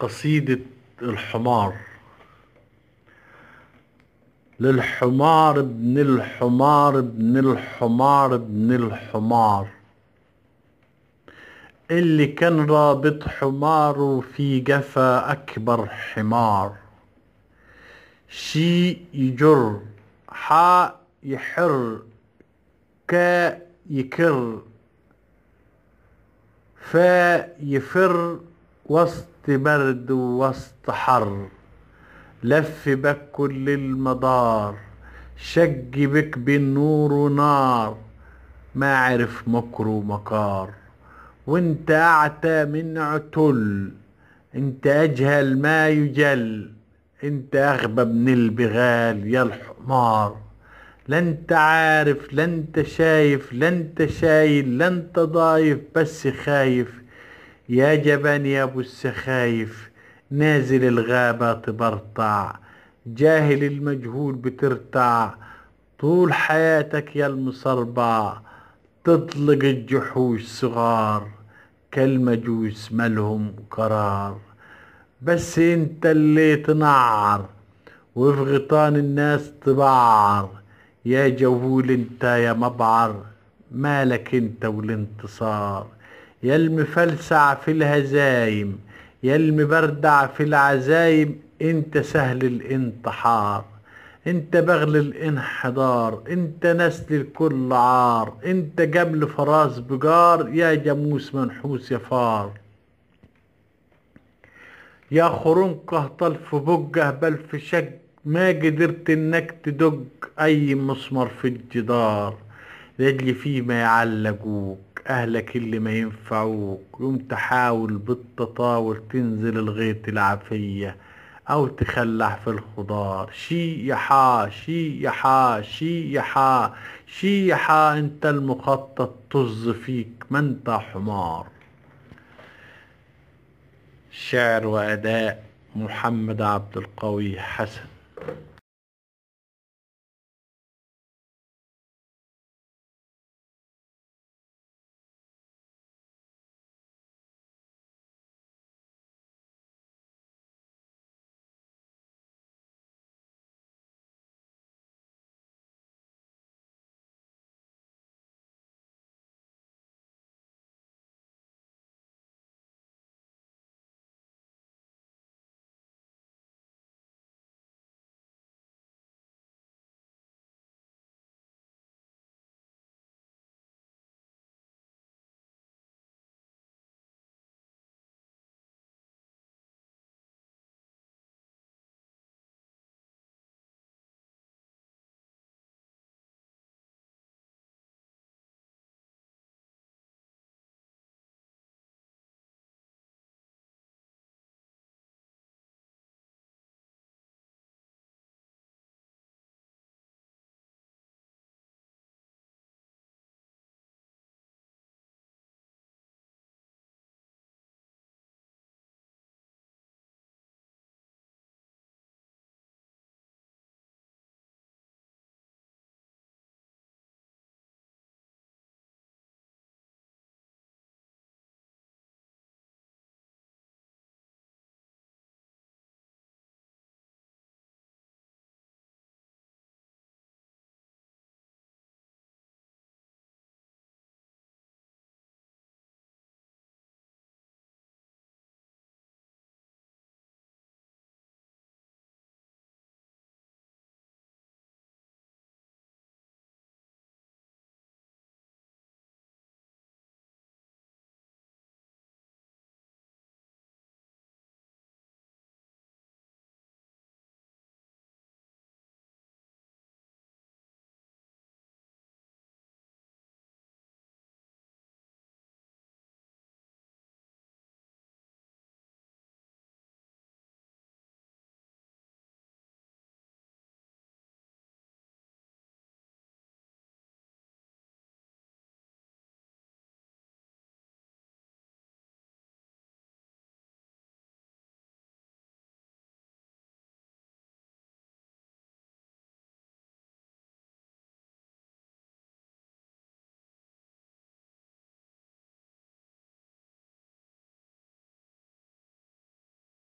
قصيدة الحمار للحمار ابن الحمار ابن الحمار ابن الحمار اللي كان رابط حماره في جفا أكبر حمار شي يجر حاء يحر كا يكر فا يفر وسط برد ووسط حر لف بك كل المدار شج بك بين نور ونار ما عرف مكر ومكار وانت اعتى من عتل انت اجهل ما يجل انت اغبى من البغال يا الحمار لا انت عارف لا انت شايف لا انت شايل لا انت ضايف بس خايف يا جبان يا ابو السخايف نازل الغابة تبرطع جاهل المجهول بترتع طول حياتك يا المصربع تطلق الجحوش صغار كالمجوس مالهم قرار بس انت اللي تنعر وفي غيطان الناس تبعر يا جهول انت يا مبعر مالك انت والانتصار يا المفلسع في الهزايم يا المبردع في العزايم انت سهل الانتحار انت بغل الانحدار انت نسل الكل عار انت جبل فراس بجار يا جاموس منحوس يا فار يا خرون قهطل في بجه بل في شج ما قدرت انك تدق اي مسمر في الجدار رجلي فيه ما يعلقوك أهلك اللي ما ينفعوك يوم تحاول بالتطاول تنزل الغيط العافية أو تخلع في الخضار شي يحا شي يحا شي يحا شي يحا أنت المخطط طز فيك ما أنت حمار شعر وأداء محمد عبد القوي حسن